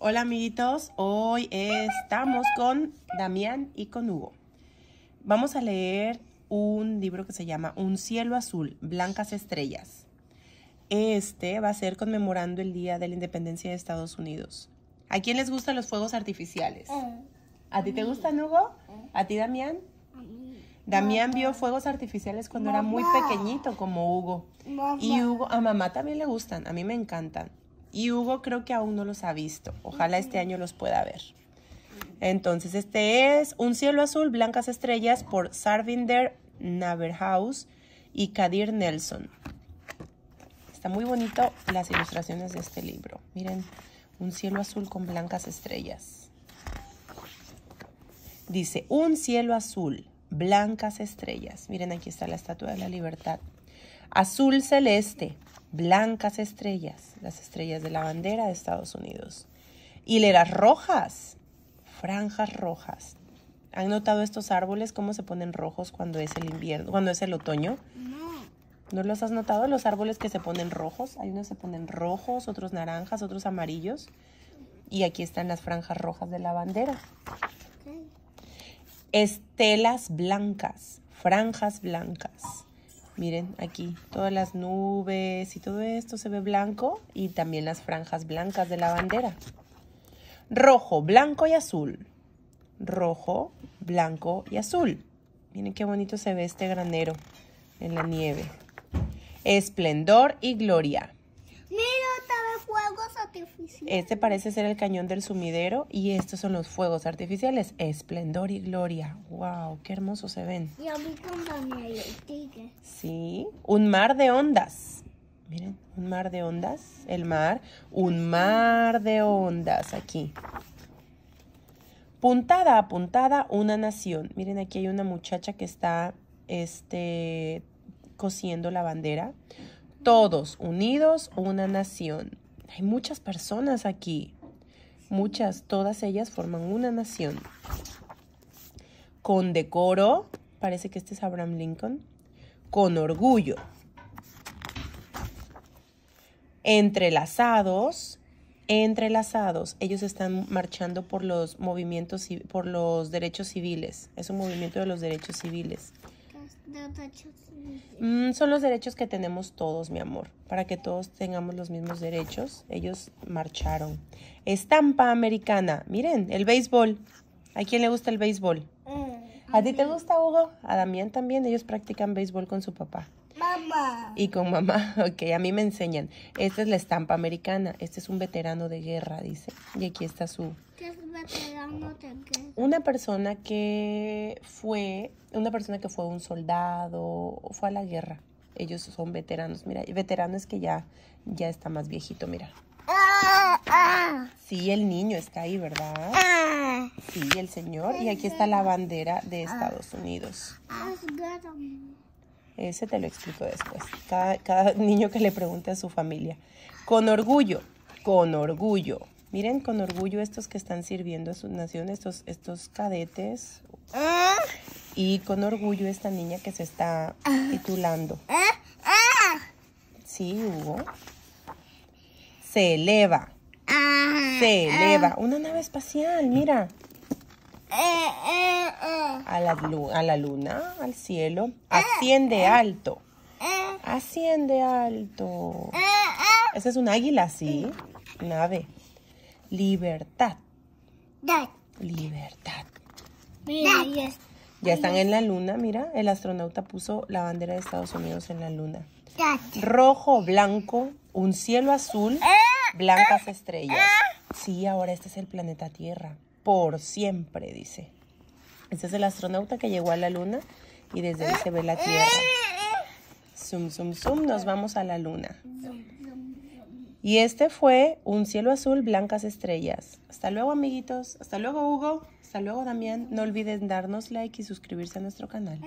Hola amiguitos, hoy estamos con Damián y con Hugo. Vamos a leer un libro que se llama Un cielo azul, blancas estrellas. Este va a ser conmemorando el Día de la Independencia de Estados Unidos. ¿A quién les gustan los fuegos artificiales? ¿A ti te gustan, Hugo? ¿A ti, Damián? Damián vio fuegos artificiales cuando era muy pequeñito, como Hugo. Y Hugo, a mamá también le gustan, a mí me encantan. Y Hugo creo que aún no los ha visto. Ojalá este año los pueda ver. Entonces, este es Un cielo azul, blancas estrellas por Sarvinder Naverhaus y Kadir Nelson. Está muy bonito las ilustraciones de este libro. Miren, un cielo azul con blancas estrellas. Dice, un cielo azul, blancas estrellas. Miren, aquí está la Estatua de la Libertad azul celeste, blancas estrellas, las estrellas de la bandera de Estados Unidos. Hileras rojas, franjas rojas. ¿Han notado estos árboles cómo se ponen rojos cuando es el invierno, cuando es el otoño? No. ¿No los has notado? Los árboles que se ponen rojos. Hay unos que se ponen rojos, otros naranjas, otros amarillos. Y aquí están las franjas rojas de la bandera. Estelas blancas, franjas blancas. Miren aquí, todas las nubes y todo esto se ve blanco y también las franjas blancas de la bandera. Rojo, blanco y azul. Rojo, blanco y azul. Miren qué bonito se ve este granero en la nieve. Esplendor y gloria. Mira fuegos artificiales. Este parece ser el cañón del sumidero y estos son los fuegos artificiales. Esplendor y gloria. ¡Wow! ¡Qué hermosos se ven! Y a mí tigre. Sí. Un mar de ondas. Miren, un mar de ondas. El mar. Un mar de ondas aquí. Puntada a puntada, una nación. Miren, aquí hay una muchacha que está este, cosiendo la bandera todos unidos una nación. Hay muchas personas aquí. Muchas, todas ellas forman una nación. Con decoro, parece que este es Abraham Lincoln, con orgullo. Entrelazados, entrelazados. Ellos están marchando por los movimientos, por los derechos civiles. Es un movimiento de los derechos civiles. Mm, son los derechos que tenemos todos, mi amor, para que todos tengamos los mismos derechos. Ellos marcharon. Estampa americana. Miren, el béisbol. ¿A quién le gusta el béisbol? Mm. ¿A ti te gusta, Hugo? A Damián también. Ellos practican béisbol con su papá. Mamá. Y con mamá. Ok, a mí me enseñan. Esta es la estampa americana. Este es un veterano de guerra, dice. Y aquí está su... Una persona que fue, una persona que fue un soldado fue a la guerra. Ellos son veteranos, mira, veterano es que ya, ya está más viejito, mira. Sí, el niño está ahí, ¿verdad? Sí, el señor. Y aquí está la bandera de Estados Unidos. Ese te lo explico después. cada niño que le pregunte a su familia. Con orgullo, con orgullo. Miren con orgullo estos que están sirviendo a su nación, estos, cadetes. Ah. Y con orgullo esta niña que se está ah. titulando. Ah, sí, Hugo. Se eleva. Se eleva. Una nave espacial, mira. Eh, eh, eh. A la, luna, al cielo. Asciende alto. Asciende alto. Esa es un águila, sí. Mm. Nave. Libertad. Libertad. Mira, ya, están en la luna, mira. El astronauta puso la bandera de Estados Unidos en la luna. Rojo, blanco, un cielo azul, ah, blancas ah, estrellas. Ah. Sí, ahora este es el planeta Tierra. Por siempre, dice. Este es el astronauta que llegó a la luna y desde ahí se ve la Tierra. Zoom, zoom, zoom, nos vamos a la luna. Y este fue Un cielo azul, blancas estrellas. Hasta luego amiguitos, hasta luego Hugo, hasta luego Damián. No olviden darnos like y suscribirse a nuestro canal.